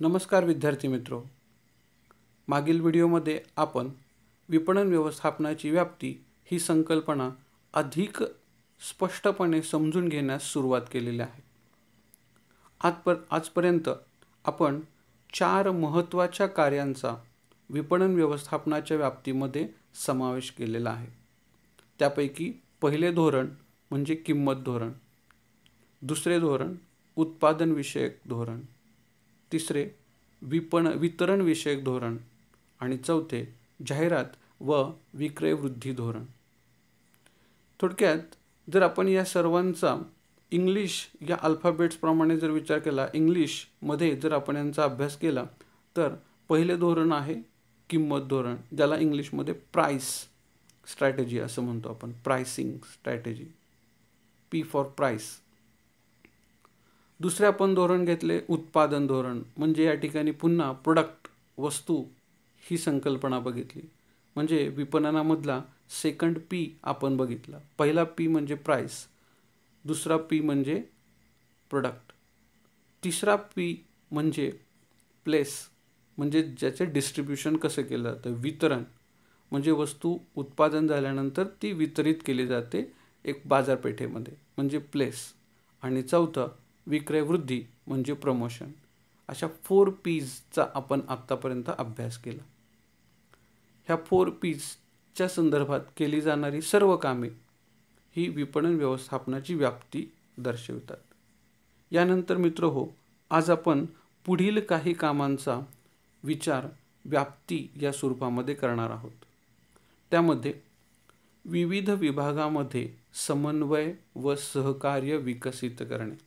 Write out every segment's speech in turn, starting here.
नमस्कार विद्यार्थी मित्रो मागील व्हिडिओमध्ये आपण विपणन व्यवस्थापनाची व्याप्ती ही संकल्पना अधिक स्पष्टपणे समजून घेण्यास सुरुवात केलेली आहे पर आजपर्यंत आपण चार महत्त्वाच्या कार्यांचा विपणन व्यवस्थापनाच्या व्याप्तीमध्ये समावेश केलेला आहे त्यापैकी पहिले धोरण म्हणजे किंमत धोरण दुसरे धोरण उत्पादनविषयक धोरण तिसरे विपण वितरणविषयक धोरण आणि चौथे जाहिरात व विक्रय वृद्धी धोरण थोडक्यात जर आपण या सर्वांचा इंग्लिश या अल्फाबेट्सप्रमाणे जर विचार केला इंग्लिशमध्ये जर आपण यांचा अभ्यास केला तर पहिले धोरण आहे किंमत धोरण ज्याला इंग्लिशमध्ये प्राईस स्ट्रॅटेजी असं म्हणतो आपण pricing strategy P for price दुसरे आपण धोरण घेतले उत्पादन धोरण म्हणजे या ठिकाणी पुन्हा प्रोडक्ट वस्तू ही संकल्पना बघितली म्हणजे विपणनामधला सेकंड पी आपण बघितला पहिला पी म्हणजे प्राईस दुसरा पी म्हणजे प्रोडक्ट तिसरा पी म्हणजे प्लेस म्हणजे ज्याचे डिस्ट्रीब्युशन कसं केलं जातं वितरण म्हणजे वस्तू उत्पादन झाल्यानंतर ती वितरित केली जाते एक बाजारपेठेमध्ये म्हणजे प्लेस आणि चौथं विक्रय वृद्धी म्हणजे प्रमोशन अशा फोर पीजचा आपण आत्तापर्यंत अभ्यास केला ह्या फोर पीजच्या संदर्भात केली जाणारी सर्व कामे ही विपणन व्यवस्थापनाची व्याप्ती दर्शवितात यानंतर मित्र हो आज आपण पुढील काही कामांचा विचार व्याप्ती या स्वरूपामध्ये करणार आहोत त्यामध्ये विविध विभागामध्ये समन्वय व सहकार्य विकसित करणे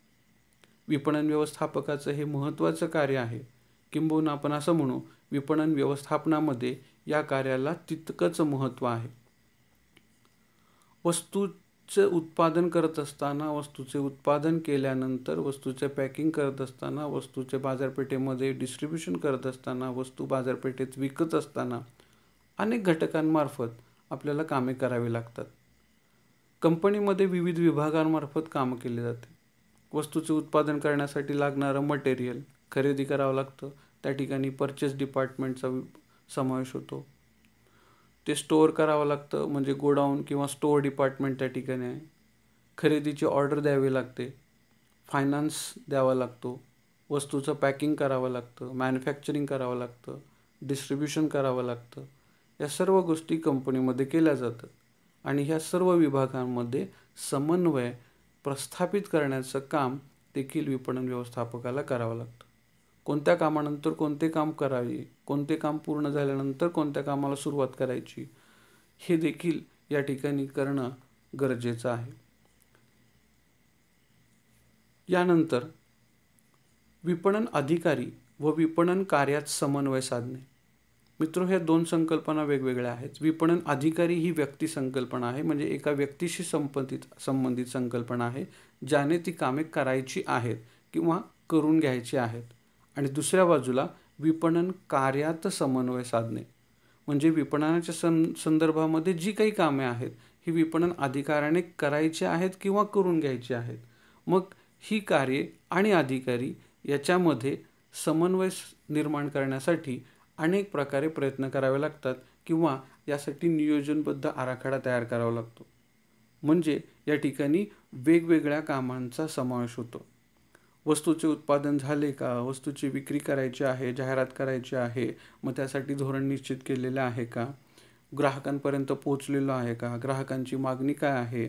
विपणन व्यवस्थापकाचं हे महत्त्वाचं कार्य आहे किंबहुना आपण असं म्हणू विपणन व्यवस्थापनामध्ये या कार्याला तितकंच महत्त्व आहे वस्तूचं उत्पादन करत असताना वस्तूचे उत्पादन केल्यानंतर वस्तूचे पॅकिंग करत असताना वस्तूचे बाजारपेठेमध्ये डिस्ट्रीब्युशन करत असताना वस्तू बाजारपेठेत विकत असताना अनेक घटकांमार्फत आपल्याला कामे करावी लागतात कंपनीमध्ये विविध विभागांमार्फत कामं केली जाते वस्तूचं उत्पादन करण्यासाठी लागणारं मटेरियल खरेदी करावं लागतं त्या ठिकाणी परचेस डिपार्टमेंटचा समावेश होतो ते स्टोअर करावं लागतं म्हणजे गोडाऊन किंवा स्टोअर डिपार्टमेंट त्या ठिकाणी आहे खरेदीची ऑर्डर द्यावी लागते फायनान्स द्यावा लागतो वस्तूचं पॅकिंग करावं लागतं मॅन्युफॅक्चरिंग करावं लागतं डिस्ट्रीब्युशन करावं लागतं या सर्व गोष्टी कंपनीमध्ये केल्या जातात आणि ह्या सर्व विभागांमध्ये समन्वय प्रस्थापित करण्याचं काम देखील विपणन व्यवस्थापकाला करावं लागतं कोणत्या कामानंतर कोणते काम करावे कोणते काम पूर्ण झाल्यानंतर कोणत्या कामाला सुरुवात करायची हे देखील या ठिकाणी करणं गरजेचं आहे यानंतर विपणन अधिकारी व विपणन कार्यात समन्वय साधणे मित्र ह्या दोन संकल्पना वेगवेगळ्या आहेत विपणन अधिकारी ही व्यक्ती संकल्पना आहे म्हणजे एका व्यक्तीशी संबंधित संबंधित संकल्पना आहे ज्याने ती कामे करायची आहेत किंवा करून घ्यायची आहेत आणि दुसऱ्या बाजूला विपणन कार्यात समन्वय साधणे म्हणजे विपणनाच्या सं संदर्भामध्ये जी काही कामे आहेत ही विपणन अधिकाऱ्याने करायची आहेत किंवा करून घ्यायची आहेत मग ही कार्ये आणि अधिकारी याच्यामध्ये समन्वय निर्माण करण्यासाठी अनेक प्रकारे प्रयत्न करावे लागतात किंवा यासाठी नियोजनबद्ध आराखडा तयार करावा लागतो म्हणजे या ठिकाणी वेगवेगळ्या कामांचा समावेश होतो वस्तूचे उत्पादन झाले का वस्तूची विक्री करायची आहे जाहिरात करायची आहे मग त्यासाठी धोरण निश्चित केलेलं आहे का ग्राहकांपर्यंत पोचलेलो आहे का ग्राहकांची मागणी काय आहे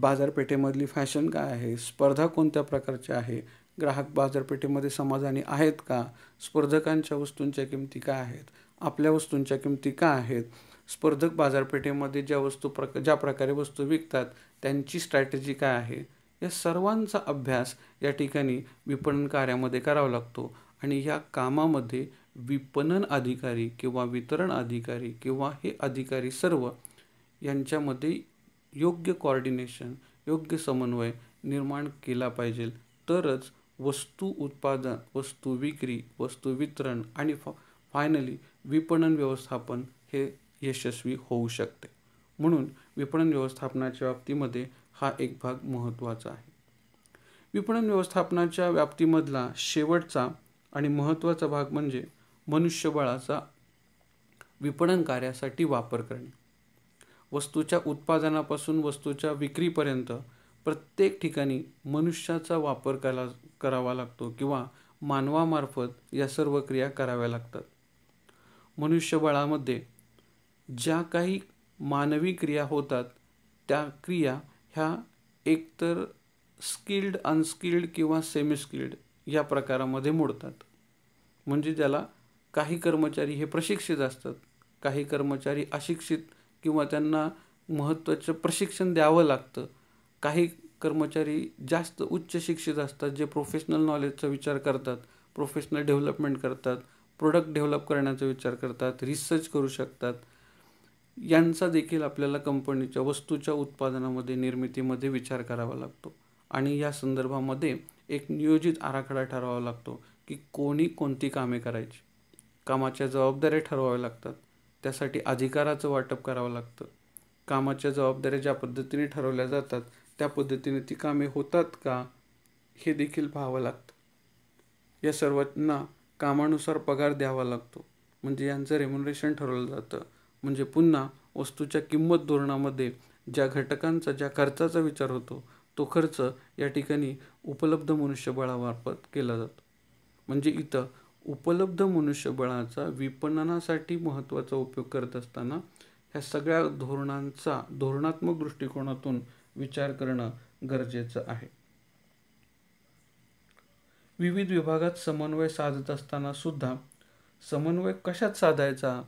बाजारपेठेमधली फॅशन काय आहे स्पर्धा कोणत्या प्रकारची आहे ग्राहक बाजारपेठेमध्ये समाधानी आहेत का स्पर्धकांच्या वस्तूंच्या किमती काय आहेत आपल्या वस्तूंच्या किमती काय आहेत स्पर्धक बाजारपेठेमध्ये ज्या वस्तू प्र ज्या प्रकारे वस्तू विकतात त्यांची स्ट्रॅटेजी काय आहे या सर्वांचा अभ्यास या ठिकाणी विपणन कार्यामध्ये करावा लागतो आणि ह्या कामामध्ये विपणन अधिकारी किंवा वितरण अधिकारी किंवा हे अधिकारी सर्व यांच्यामध्ये योग्य कॉर्डिनेशन योग्य समन्वय निर्माण केला पाहिजे तरच वस्तू उत्पादन वस्तू विक्री वस्तू वितरण आणि फा फायनली विपणन व्यवस्थापन हे यशस्वी होऊ शकते म्हणून विपणन व्यवस्थापनाच्या बाबतीमध्ये हा एक भाग महत्त्वाचा आहे विपणन व्यवस्थापनाच्या व्याप्तीमधला शेवटचा आणि महत्त्वाचा भाग म्हणजे मनुष्यबळाचा विपणन कार्यासाठी वापर करणे वस्तूच्या उत्पादनापासून वस्तूच्या विक्रीपर्यंत प्रत्येक ठिकाणी मनुष्याचा वापर केला करावा लागतो किंवा मानवामार्फत या सर्व क्रिया कराव्या लागतात मनुष्यबळामध्ये ज्या काही मानवी क्रिया होतात त्या क्रिया ह्या एकतर स्किल्ड अनस्किल्ड किंवा सेमीस्किल्ड या प्रकारामध्ये मोडतात म्हणजे ज्याला काही कर्मचारी हे प्रशिक्षित असतात काही कर्मचारी अशिक्षित किंवा त्यांना महत्त्वाचं प्रशिक्षण द्यावं लागतं काही कर्मचारी जास्त उच्च शिक्षित असतात जे प्रोफेशनल नॉलेजचा विचार करतात प्रोफेशनल डेव्हलपमेंट करतात प्रोडक्ट डेव्हलप करण्याचा विचार करतात रिसर्च करू शकतात यांचा देखील आपल्याला कंपनीच्या वस्तूच्या उत्पादनामध्ये निर्मितीमध्ये विचार करावा लागतो आणि या संदर्भामध्ये एक नियोजित आराखडा ठरवावा लागतो की कोणी कोणती कामे करायची कामाच्या जबाबदाऱ्या ठरवाव्या लागतात त्यासाठी अधिकाराचं वाटप करावं लागतं कामाच्या जबाबदाऱ्या ज्या पद्धतीने ठरवल्या जातात त्या पद्धतीने ती कामे होतात का हे देखील पाहावं लागतं या सर्वांना कामानुसार पगार द्यावा लागतो म्हणजे यांचं रेम्युनरेशन ठरवलं जातं म्हणजे पुन्हा वस्तूच्या किंमत धोरणामध्ये ज्या घटकांचा ज्या खर्चाचा विचार होतो तो खर्च या ठिकाणी उपलब्ध मनुष्यबळामार्फत केला जातो म्हणजे इथं उपलब्ध मनुष्यबळाचा विपणनासाठी महत्त्वाचा उपयोग करत असताना ह्या सगळ्या धोरणांचा धोरणात्मक दृष्टिकोनातून विचार करणं गरजेचं आहे विविध विभागात समन्वय साधत असताना सुद्धा समन्वय कशात साधायचा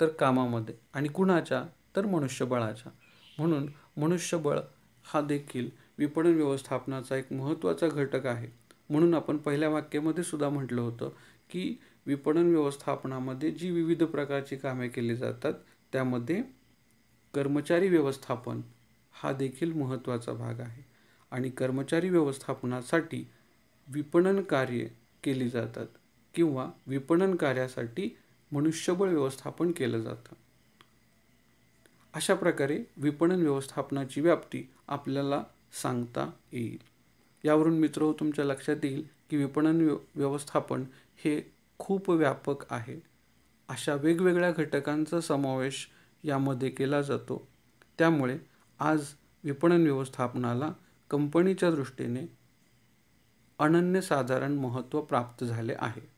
तर कामामध्ये आणि कुणाच्या तर मनुष्यबळाच्या म्हणून मनुष्यबळ हा देखील विपणन व्यवस्थापनाचा एक महत्त्वाचा घटक आहे म्हणून आपण पहिल्या वाक्यामध्ये सुद्धा म्हटलं होतं की विपणन व्यवस्थापनामध्ये जी विविध प्रकारची कामे केली जातात त्यामध्ये कर्मचारी व्यवस्थापन हा देखील महत्त्वाचा भाग आहे आणि कर्मचारी व्यवस्थापनासाठी विपणन कार्य केली जातात किंवा विपणन कार्यासाठी मनुष्यबळ व्यवस्थापन केलं जातं अशा प्रकारे विपणन व्यवस्थापनाची व्याप्ती आपल्याला सांगता येईल यावरून मित्र हो, तुमच्या लक्षात येईल की विपणन व्यवस्थापन हे खूप व्यापक आहे अशा वेगवेगळ्या घटकांचा समावेश यामध्ये केला जातो त्यामुळे आज विपणन व्यवस्थापनाला कंपनीच्या दृष्टीने अनन्यसाधारण महत्त्व प्राप्त झाले आहे